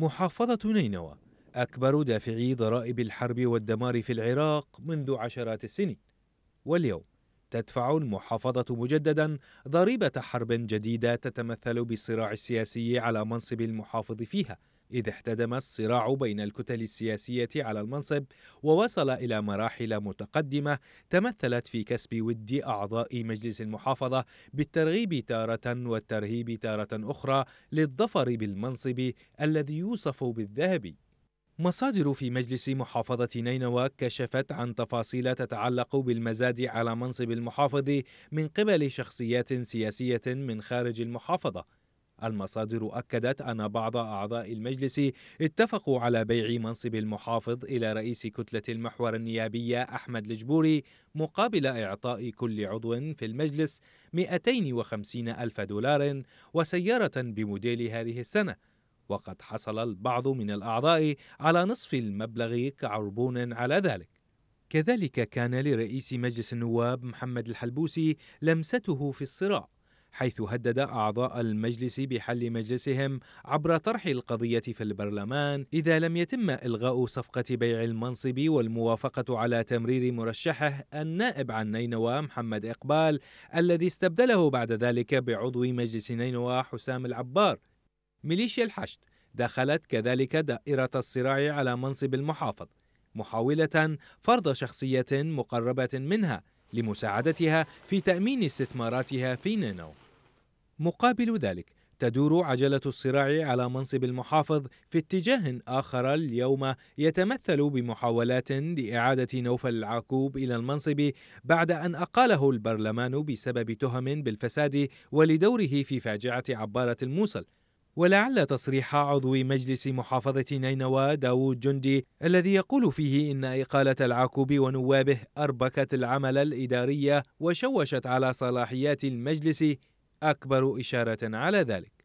محافظة نينوى أكبر دافعي ضرائب الحرب والدمار في العراق منذ عشرات السنين واليوم تدفع المحافظة مجددا ضريبة حرب جديدة تتمثل بالصراع السياسي على منصب المحافظ فيها إذ احتدم الصراع بين الكتل السياسية على المنصب ووصل إلى مراحل متقدمة تمثلت في كسب ود أعضاء مجلس المحافظة بالترغيب تارة والترهيب تارة أخرى للظفر بالمنصب الذي يوصف بالذهبي مصادر في مجلس محافظة نينوى كشفت عن تفاصيل تتعلق بالمزاد على منصب المحافظ من قبل شخصيات سياسية من خارج المحافظة المصادر أكدت أن بعض أعضاء المجلس اتفقوا على بيع منصب المحافظ إلى رئيس كتلة المحور النيابية أحمد الجبوري مقابل إعطاء كل عضو في المجلس 250 ألف دولار وسيارة بموديل هذه السنة وقد حصل البعض من الأعضاء على نصف المبلغ كعربون على ذلك كذلك كان لرئيس مجلس النواب محمد الحلبوسي لمسته في الصراع حيث هدد أعضاء المجلس بحل مجلسهم عبر طرح القضية في البرلمان إذا لم يتم إلغاء صفقة بيع المنصب والموافقة على تمرير مرشحه النائب عن نينوى محمد إقبال الذي استبدله بعد ذلك بعضو مجلس نينوى حسام العبار ميليشيا الحشد دخلت كذلك دائرة الصراع على منصب المحافظ محاولة فرض شخصية مقربة منها لمساعدتها في تأمين استثماراتها في نينو مقابل ذلك تدور عجلة الصراع على منصب المحافظ في اتجاه آخر اليوم يتمثل بمحاولات لإعادة نوفل العقوب إلى المنصب بعد أن أقاله البرلمان بسبب تهم بالفساد ولدوره في فاجعة عبارة الموصل ولعل تصريح عضو مجلس محافظة نينوى داوود جندي الذي يقول فيه إن إقالة العاكوب ونوابه أربكت العمل الإداري وشوشت على صلاحيات المجلس أكبر إشارة على ذلك